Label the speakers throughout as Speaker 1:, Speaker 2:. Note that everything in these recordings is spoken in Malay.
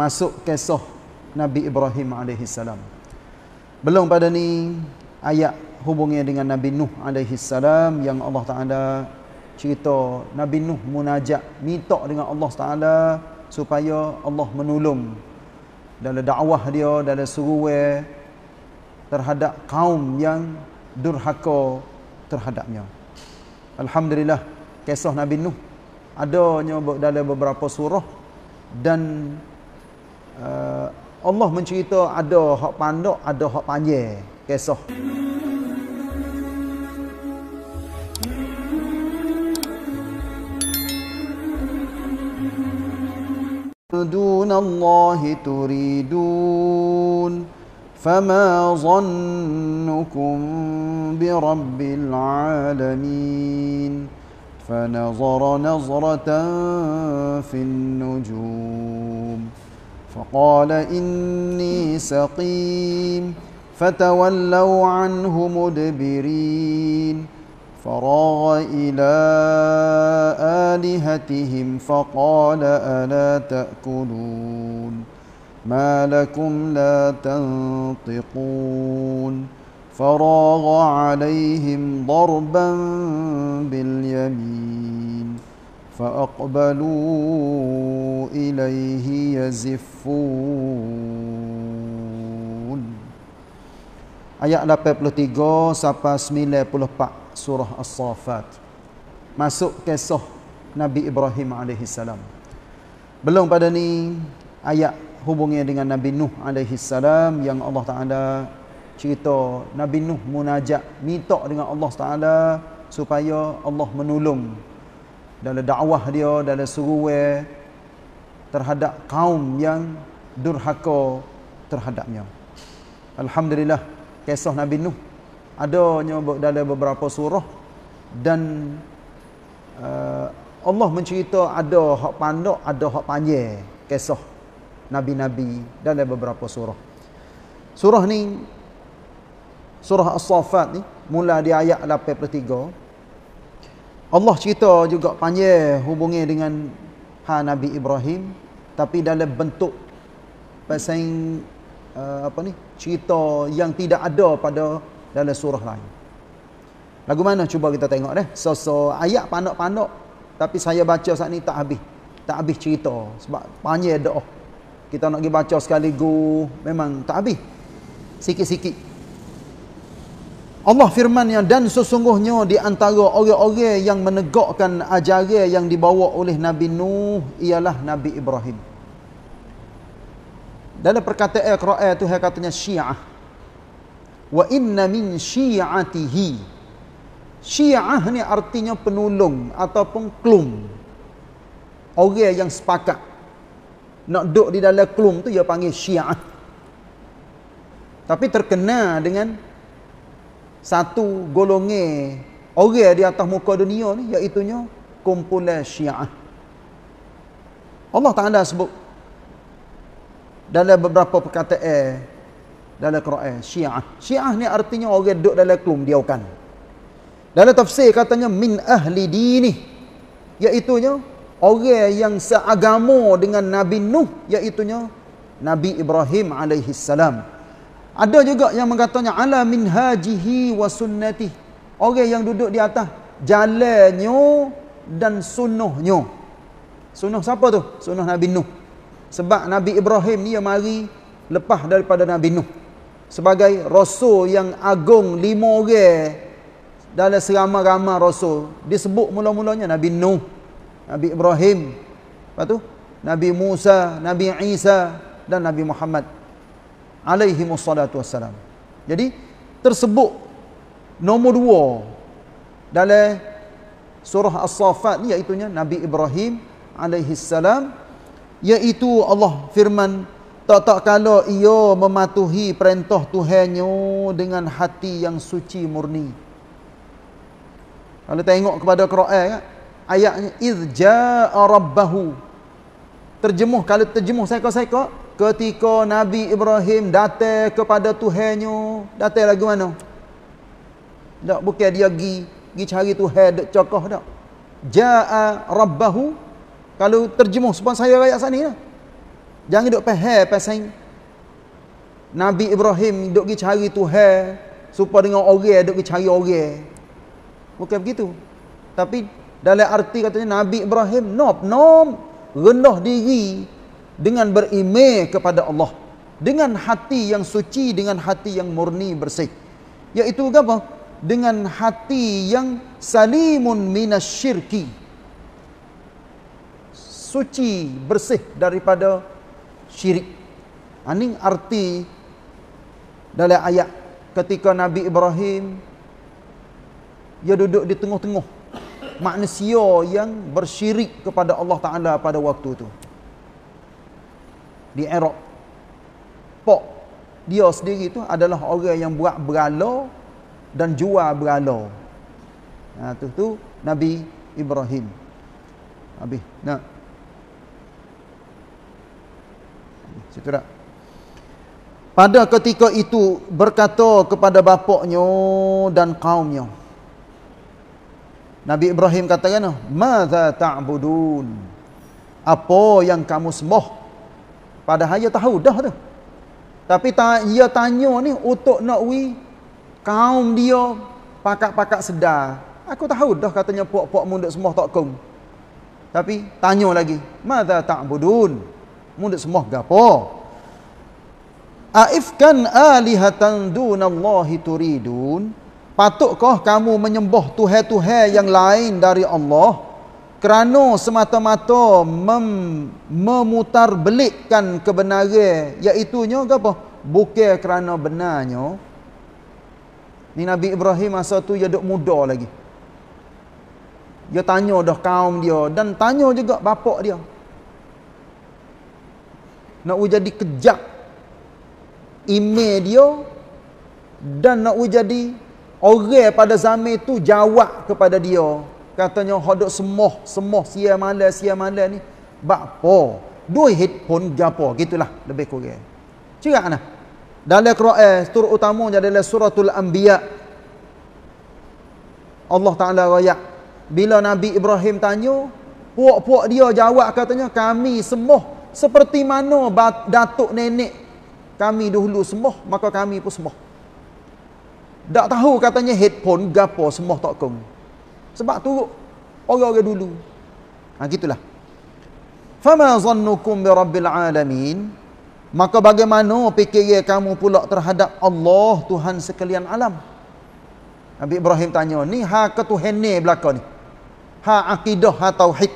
Speaker 1: masuk kisah Nabi Ibrahim alaihi salam. Belum pada ni ayat hubungnya dengan Nabi Nuh alaihi salam yang Allah Taala cerita Nabi Nuh munajat minta dengan Allah Taala supaya Allah menolong dalam dakwah dia dalam seruai terhadap kaum yang durhaka terhadapnya. Alhamdulillah kisah Nabi Nuh adanya dalam beberapa surah dan Allah mencerita ada hak pandok, ada hak panjang kisah. دون الله تريدون فما ظنكم برب العالمين فنظر نظرة في النجوم فقال إني سقيم فتولوا عنه مدبرين فراغ إلى آلهتهم فقال ألا تأكلون ما لكم لا تنطقون فراغ عليهم ضربا باليمين فأقبلوا إليه يزفون آيات 83 sampai 94 surah As-Saffat masuk kisah Nabi Ibrahim alaihi salam belum pada ni ayat hubungnya dengan Nabi Nuh alaihi salam yang Allah Taala cerita Nabi Nuh munajat minta dengan Allah Taala supaya Allah menolong dalam dakwah dia dalam seruai terhadap kaum yang durhaka terhadapnya alhamdulillah kisah nabi nuh adanya dalam beberapa surah dan uh, Allah mencerita ada hak pandak ada hak panjang kisah nabi-nabi dalam beberapa surah surah ni surah as-saffat ni mula di ayat 83 Allah cerita juga panjang hubungi dengan ha Nabi Ibrahim tapi dalam bentuk pasang uh, apa ni cerita yang tidak ada pada dalam surah lain. Lagu mana cuba kita tengok deh. So so ayat pandok-pandok tapi saya baca saat ni tak habis. Tak habis cerita sebab panjang doa. Kita nak pergi baca sekali go memang tak habis. Sikit-sikit. Allah Firman yang dan sesungguhnya di antara orang-orang yang menegakkan ajaran yang dibawa oleh Nabi Nuh ialah Nabi Ibrahim. Dalam perkataan Al-Quran itu dia katanya Syiah. Wa inna min syi'atihi. Syiah ni artinya penolong ataupun klum. Orang yang sepakat. Nak duduk di dalam klum tu dia panggil Syiah. Tapi terkenal dengan satu golongan orang di atas muka dunia ni iaitu kumpulan syiah Allah Taala sebut dalam beberapa perkataan dalam Quran syiah syiah ni artinya orang duduk dalam kelum dia kan dalam tafsir katanya min ahli dini iaitu orang yang seagama dengan Nabi Nuh iaitu Nabi Ibrahim alaihi salam ada juga yang mengatakannya ala minhajihi wa sunnati. Orang yang duduk di atas jalannya dan sunnahnya. Sunnah siapa tu? Sunnah Nabi Nuh. Sebab Nabi Ibrahim ni yang mari lepas daripada Nabi Nuh. Sebagai rasul yang agung lima orang dalam serama-rama rasul disebut mula-mulanya Nabi Nuh, Nabi Ibrahim, lepas tu Nabi Musa, Nabi Isa dan Nabi Muhammad alaihi wassalatu wassalam. Jadi tersebut nombor dua dalam surah As-Saffat ni iaitu Nabi Ibrahim alaihi salam iaitu Allah firman tak tak kala ia mematuhi perintah Tuhannya dengan hati yang suci murni. Kalau tengok kepada Quran ya, ayatnya iz jaa rabbahu terjemuh kalau terjemuh saya kau saya kau ketika Nabi Ibrahim datang kepada Tuhannya, datang lagi mana? Tak bukan dia pergi, pergi cari Tuhan dak cokoh tak? Jaa rabbahu. Kalau terjemuh sepan saya kayak sana lah. Jangan duk faham pasal Nabi Ibrahim duk pergi cari Tuhan supaya dengan orang duk pergi cari orang. Bukan begitu. Tapi dalam arti katanya Nabi Ibrahim nop nom rendah diri dengan berimeh kepada Allah dengan hati yang suci dengan hati yang murni bersih iaitu apa dengan hati yang salimun minasyirki suci bersih daripada syirik Aning ha, arti dalam ayat ketika Nabi Ibrahim ia duduk di tengah-tengah manusia yang bersyirik kepada Allah Ta'ala pada waktu itu di Arab. pok, dia sendiri tu adalah orang yang buat berhala dan jual berhala. Ha tu tu Nabi Ibrahim. Habis. Nah. Situ dah. Pada ketika itu berkata kepada bapaknya dan kaumnya. Nabi Ibrahim katakan, kan, "Madza ta'budun?" Apa yang kamu sembah? Padahal ia tahu dah tu. Tapi ta, ia tanya ni untuk nak wi kaum dia pakak-pakak sedar. Aku tahu dah katanya puak-puak munduk semua tak kong. Tapi tanya lagi. Mada ta'budun? Munduk semua gapo? Aifkan alihatan dunallahi turidun? Patutkah kamu menyembah tuhe-tuhe yang lain dari Allah kerana semata-mata mem memutar belikkan kebenaran iaitunya ke apa? Bukir kerana benarnya ni Nabi Ibrahim masa tu dia duduk muda lagi dia tanya dah kaum dia dan tanya juga bapak dia nak jadi kejak ime dia dan nak jadi orang pada zaman itu jawab kepada dia katanya hodok semoh semoh sia mala sia mala ni bakpo dua hit pun gapo gitulah lebih kurang cerak nah dalam Quran surat utamanya adalah suratul anbiya Allah Ta'ala raya bila Nabi Ibrahim tanya puak-puak dia jawab katanya kami semoh seperti mana datuk nenek kami dulu semoh maka kami pun semoh tak tahu katanya headphone gapo semua tak kong sebab tu orang-orang dulu. Ha gitulah. Fama zannukum bi rabbil alamin? Maka bagaimana fikir kamu pula terhadap Allah Tuhan sekalian alam? Nabi Ibrahim tanya, ni ha ke Tuhan ni belaka ni? Ha akidah, ha tauhid.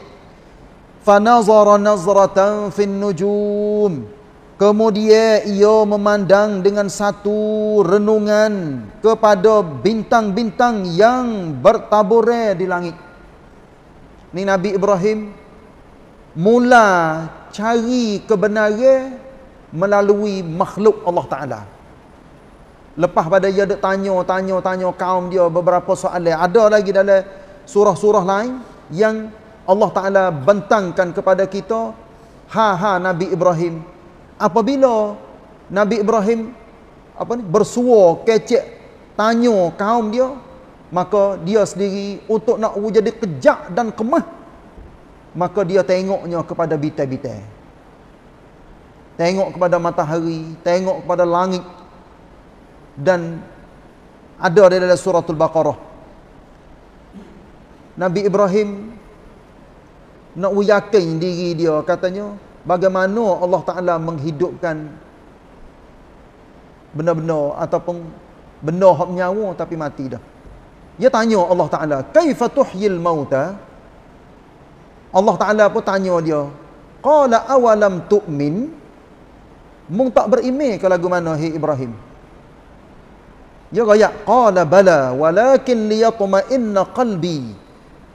Speaker 1: Fa nazara nazratan fin nujum. Kemudian ia memandang dengan satu renungan kepada bintang-bintang yang bertabure di langit. Ni Nabi Ibrahim mula cari kebenaran melalui makhluk Allah Ta'ala. Lepas pada dia ada tanya, tanya, tanya kaum dia beberapa soalan. Ada lagi dalam surah-surah lain yang Allah Ta'ala bentangkan kepada kita. Ha-ha Nabi Ibrahim apabila Nabi Ibrahim apa ni bersua kecek tanya kaum dia maka dia sendiri untuk nak jadi kejak dan kemah maka dia tengoknya kepada bitai-bitai tengok kepada matahari tengok kepada langit dan ada di dalam suratul baqarah Nabi Ibrahim nak yakin diri dia katanya bagaimana Allah Ta'ala menghidupkan benda-benda ataupun benda hak nyawa tapi mati dah. Dia tanya Allah Ta'ala, Kaifa tuhyil mauta? Allah Ta'ala pun tanya dia, Qala awalam tu'min? Mung tak berimeh ke lagu mana, hei Ibrahim? Dia kaya, Qala bala, walakin liyatuma inna qalbi.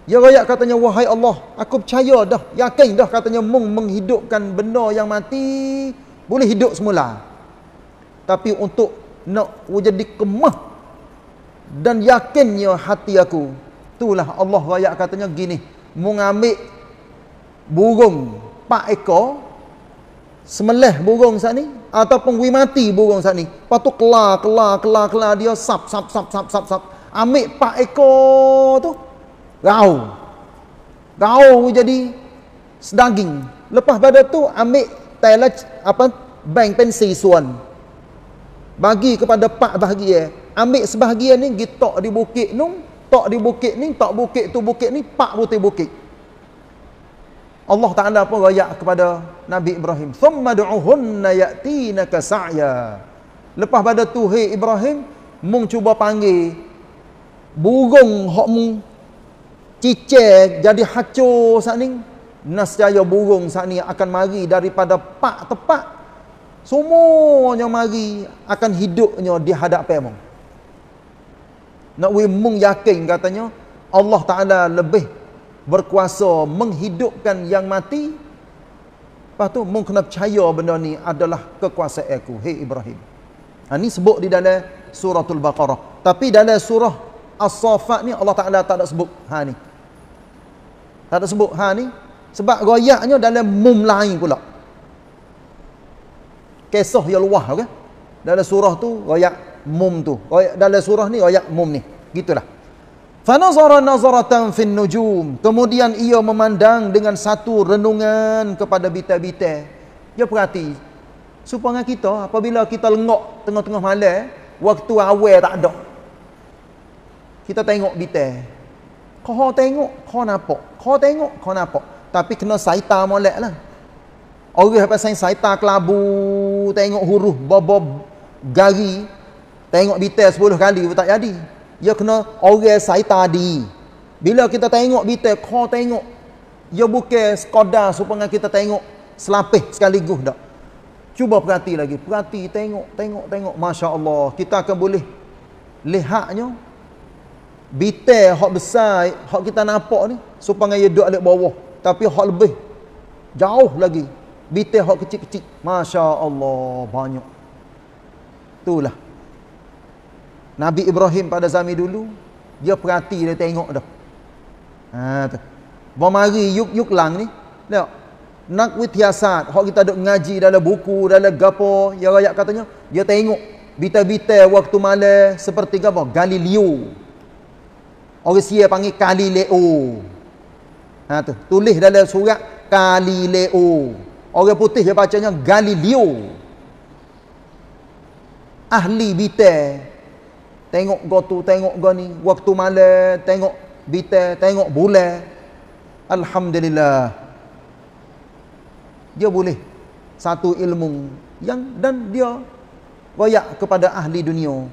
Speaker 1: Ya rakyat katanya, wahai Allah, aku percaya dah, yakin dah katanya, mung menghidupkan benda yang mati, boleh hidup semula. Tapi untuk nak jadi kemah dan yakinnya hati aku, itulah Allah rakyat katanya gini, mung ambil burung pak ekor, semelah burung saat ni, ataupun wui mati burung saat ni, lepas tu kelar, kelar, kelar, kelar, dia sap, sap, sap, sap, sap, sap, ambil pak ekor tu, Rau. Rau jadi sedaging. Lepas pada tu ambil tela apa bank pensi suan. Bagi kepada pak bahagian. Ambil sebahagian ni gi tok di bukit nung, tok di bukit ni, tok bukit tu bukit ni, pak buti bukit. Allah Taala pun royak kepada Nabi Ibrahim, "Thumma du'uhunna ya'tinaka sa'ya." Lepas pada tu hey Ibrahim, mung cuba panggil burung hok mung cicir jadi hacur saat ni nascaya burung saat ni akan mari daripada pak tepak, semuanya mari akan hidupnya di hadapan nak we mung yakin katanya Allah Ta'ala lebih berkuasa menghidupkan yang mati lepas tu mung kena percaya benda ni adalah kekuasaan aku hei Ibrahim ini ha, sebut di dalam suratul Baqarah tapi dalam surah As-Safat ni Allah Ta'ala tak ada sebut ha ni tak ada sebut ha ni. Sebab royaknya dalam mum lain pula. Kisah yang luah okay Dalam surah tu royak mum tu. Royak dalam surah ni royak mum ni. Gitulah. Fa nazara nazaratan fin nujum. Kemudian ia memandang dengan satu renungan kepada bita-bita. Ya perhati. Supaya kita apabila kita lengok tengah-tengah malam, waktu awal tak ada. Kita tengok bita. Kau tengok, kau nampak. Kau tengok, kau nampak. Tapi kena saita molek lah. Orang apa saya saita kelabu, tengok huruf, bobob, gari, tengok bitel sepuluh kali pun tak jadi. Ya kena orang saita di. Bila kita tengok bitel, kau tengok. Ya bukan skoda supaya kita tengok selapih sekaligus tak. Cuba perhati lagi. Perhati, tengok, tengok, tengok. Masya Allah, kita akan boleh lihatnya Bitar hak besar hak kita nampak ni supaya dia duduk di bawah tapi hak lebih jauh lagi bitar hak kecil-kecil masya-Allah banyak itulah Nabi Ibrahim pada zaman dulu dia perhati dia tengok dah ha tu bomari yuk-yuk lang ni tengok nak wittiasat hak kita duk ngaji dalam buku dalam gapo ya rakyat katanya dia tengok bitar-bitar waktu malam seperti apa Galileo Orang Syiah panggil Galileo. Ha tu, tulis dalam surat Galileo. Orang putih dia bacanya Galileo. Ahli bitar. Tengok gotu, tengok gani, waktu malam, tengok bitar, tengok bulan. Alhamdulillah. Dia boleh satu ilmu yang dan dia royak kepada ahli dunia.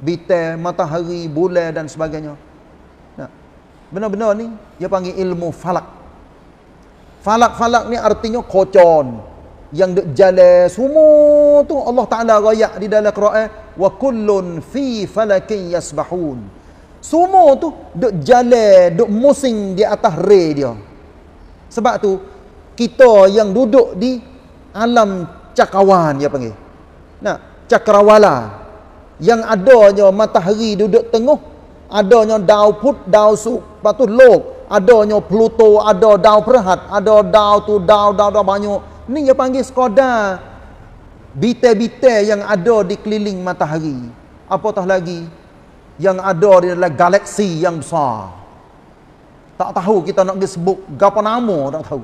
Speaker 1: Bitar, matahari, bulan dan sebagainya benar-benar ni dia panggil ilmu falak falak-falak ni artinya kocon yang duk jale semua tu Allah Taala royak di dalam Quran wa kullun fi falakin yasbahun semua tu duk jale duk musing di atas re dia sebab tu kita yang duduk di alam cakrawan dia panggil Nah, cakrawala yang adanya matahari duduk tengah adanya daun put, daun suk, patu lok, adanya Pluto, ada daun perhat, ada daun tu, daun daun daun banyak. Ini yang panggil skoda bite-bite yang ada di keliling matahari. Apatah lagi yang ada di dalam galaksi yang besar. Tak tahu kita nak disebut gapa nama, tak tahu.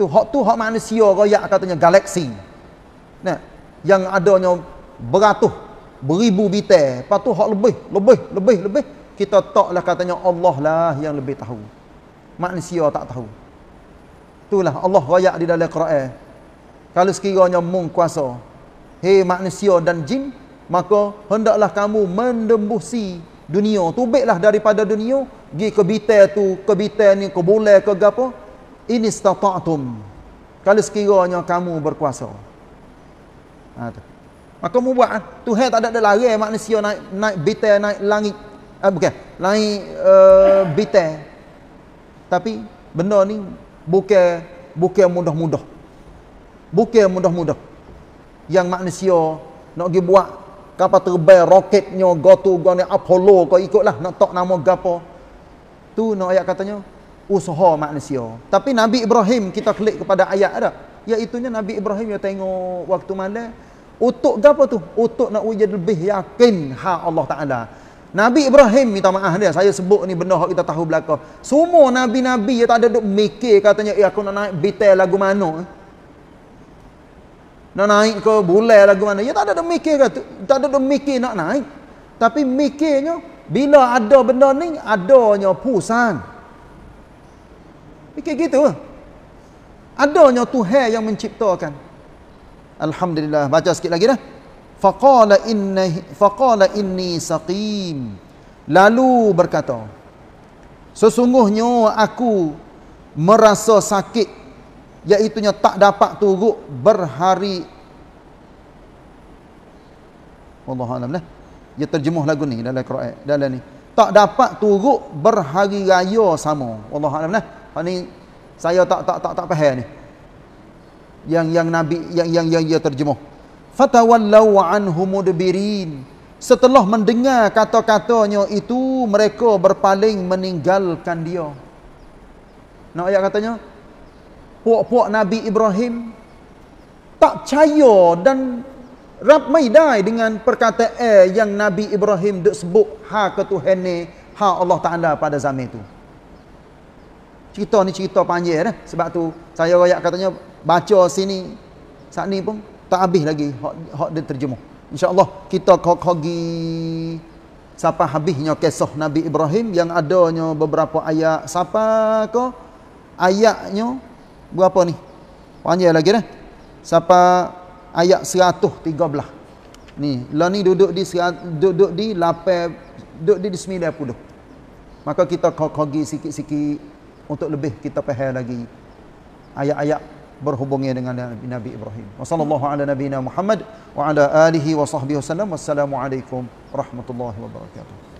Speaker 1: Tu hak tu hak manusia royak katanya galaksi. Nah, yang adanya beratus beribu bitar lepas tu hak lebih lebih lebih lebih kita taklah katanya Allah lah yang lebih tahu manusia tak tahu itulah Allah royak di dalam Quran kalau sekiranya mung kuasa hei manusia dan jin maka hendaklah kamu mendembusi dunia tubiklah daripada dunia Gi ke bitar tu ke bitar ni ke boleh ke apa ini istata'tum kalau sekiranya kamu berkuasa ha, tu. Maka mu buat kan. Tuhan tak ada ada larang eh, manusia naik naik bitar naik langit. Ah eh, bukan, naik uh, eh, bitar. Tapi benda ni bukan bukan mudah-mudah. Bukan mudah-mudah. Yang manusia nak pergi buat kapal terbang roketnya gotu gone Apollo kau ikutlah nak tok nama gapo. Tu nak ayat katanya usaha manusia. Tapi Nabi Ibrahim kita klik kepada ayat ada. Iaitunya Nabi Ibrahim yang tengok waktu malam Utuk ke apa tu? Utuk nak wujud lebih yakin ha Allah Ta'ala. Nabi Ibrahim minta maaf dia. Saya sebut ni benda yang kita tahu belakang. Semua Nabi-Nabi yang tak ada duk mikir katanya, eh aku nak naik bitel lagu mana? Nak naik ke bulan lagu mana? Ya tak ada duk mikir kata. Tak ada duk mikir nak naik. Tapi mikirnya, bila ada benda ni, adanya pusan. Mikir gitu. Adanya Tuhan yang menciptakan. Mereka. Alhamdulillah. Baca sikit lagi dah. Faqala inna faqala inni saqim. Lalu berkata, sesungguhnya aku merasa sakit iaitu tak dapat turun berhari Allahu a'lam lah. Dia terjemuh lagu ni dalam Quran, dalam ni. Tak dapat turun berhari raya sama. Allahu a'lam lah. Ini saya tak tak tak tak faham ni yang yang nabi yang yang yang ia terjemuh fatawallaw anhum mudbirin setelah mendengar kata-katanya itu mereka berpaling meninggalkan dia nak ayat katanya puak-puak nabi Ibrahim tak percaya dan rap maidai dengan perkataan yang nabi Ibrahim dek sebut ha ketuhan ni ha Allah taala pada zaman itu cerita ni cerita panjang eh? sebab tu saya royak katanya baca sini saat ni pun tak habis lagi hak hak dia terjemuh insyaallah kita kogi siapa habisnya kisah Nabi Ibrahim yang adanya beberapa ayat siapa ko ayatnya berapa ni panjang lagi dah siapa ayat 113 ni la ni duduk di duduk di 8 duduk di 90 maka kita kogi sikit-sikit untuk lebih kita faham lagi ayat-ayat berhubungnya dengan Nabi, Nabi Ibrahim. Wassallallahu ala nabiyyina Muhammad wa ala alihi wa sahbihi wasallam. Wassalamualaikum warahmatullahi wabarakatuh.